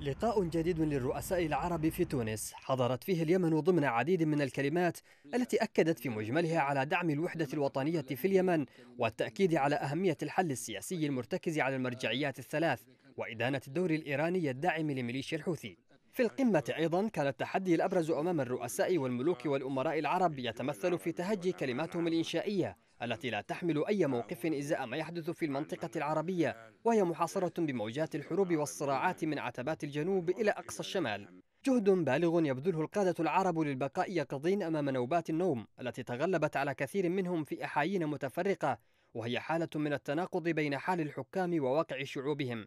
لقاء جديد للرؤساء العرب في تونس حضرت فيه اليمن ضمن عديد من الكلمات التي أكدت في مجملها على دعم الوحدة الوطنية في اليمن والتأكيد على أهمية الحل السياسي المرتكز على المرجعيات الثلاث وإدانة الدور الإيراني الداعم لميليشيا الحوثي في القمة أيضا كان التحدي الأبرز أمام الرؤساء والملوك والأمراء العرب يتمثل في تهجي كلماتهم الإنشائية التي لا تحمل أي موقف إزاء ما يحدث في المنطقة العربية وهي محاصرة بموجات الحروب والصراعات من عتبات الجنوب إلى أقصى الشمال جهد بالغ يبذله القادة العرب للبقاء يقظين أمام نوبات النوم التي تغلبت على كثير منهم في أحايين متفرقة وهي حالة من التناقض بين حال الحكام وواقع شعوبهم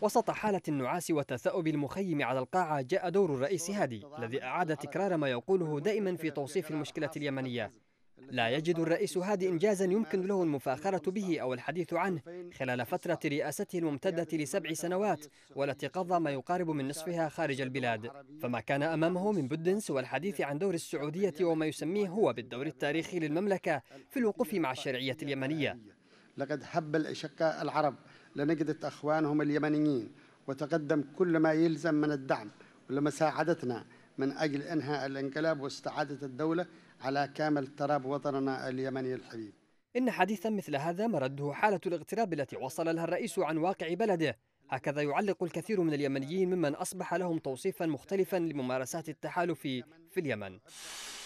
وسط حالة النعاس وتثاؤب المخيم على القاعة جاء دور الرئيس هادي الذي أعاد تكرار ما يقوله دائما في توصيف المشكلة اليمنية لا يجد الرئيس هادي إنجازا يمكن له المفاخرة به أو الحديث عنه خلال فترة رئاسته الممتدة لسبع سنوات والتي قضى ما يقارب من نصفها خارج البلاد فما كان أمامه من بد سوى الحديث عن دور السعودية وما يسميه هو بالدور التاريخي للمملكة في الوقوف مع الشرعية اليمنية لقد هب الأشقاء العرب لنجدة أخوانهم اليمنيين وتقدم كل ما يلزم من الدعم ولمساعدتنا من أجل إنهاء الانقلاب واستعادة الدولة على كامل تراب وطننا اليمني الحبيب إن حديثا مثل هذا مرده حالة الاغتراب التي وصل لها الرئيس عن واقع بلده هكذا يعلق الكثير من اليمنيين ممن أصبح لهم توصيفا مختلفا لممارسات التحالف في اليمن